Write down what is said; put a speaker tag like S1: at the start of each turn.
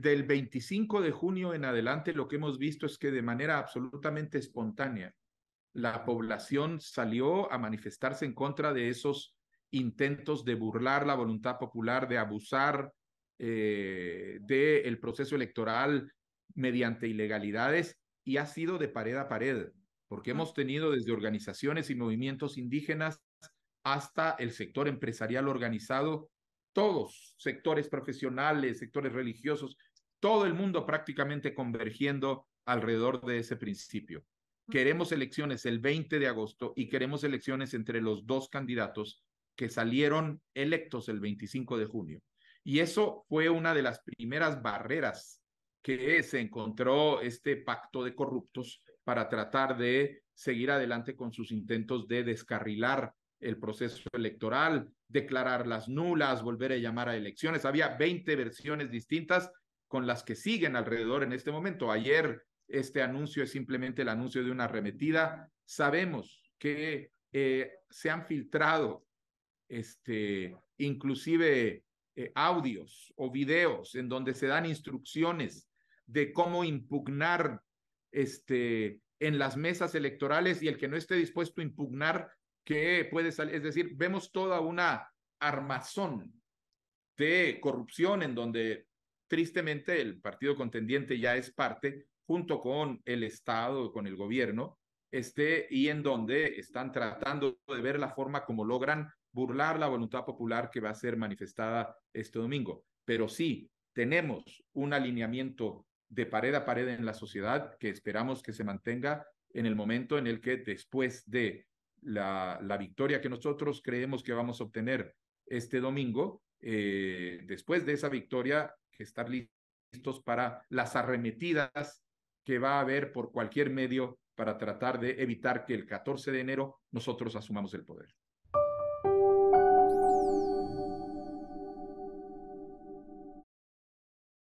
S1: del 25 de junio en adelante lo que hemos visto es que de manera absolutamente espontánea la población salió a manifestarse en contra de esos intentos de burlar la voluntad popular, de abusar eh, del proceso electoral mediante ilegalidades y ha sido de pared a pared, porque hemos tenido desde organizaciones y movimientos indígenas hasta el sector empresarial organizado todos, sectores profesionales, sectores religiosos, todo el mundo prácticamente convergiendo alrededor de ese principio. Queremos elecciones el 20 de agosto y queremos elecciones entre los dos candidatos que salieron electos el 25 de junio. Y eso fue una de las primeras barreras que se encontró este pacto de corruptos para tratar de seguir adelante con sus intentos de descarrilar el proceso electoral, declarar las nulas, volver a llamar a elecciones. Había 20 versiones distintas con las que siguen alrededor en este momento. Ayer este anuncio es simplemente el anuncio de una arremetida. Sabemos que eh, se han filtrado este, inclusive eh, audios o videos en donde se dan instrucciones de cómo impugnar este, en las mesas electorales y el que no esté dispuesto a impugnar que puede salir, es decir, vemos toda una armazón de corrupción en donde tristemente el partido contendiente ya es parte junto con el Estado, con el gobierno, este, y en donde están tratando de ver la forma como logran burlar la voluntad popular que va a ser manifestada este domingo. Pero sí, tenemos un alineamiento de pared a pared en la sociedad que esperamos que se mantenga en el momento en el que después de la, victoria que nosotros creemos que vamos a obtener este domingo, eh, después de esa victoria, estar listos para las arremetidas que va a haber por cualquier medio para tratar de evitar que el 14 de enero nosotros asumamos el poder.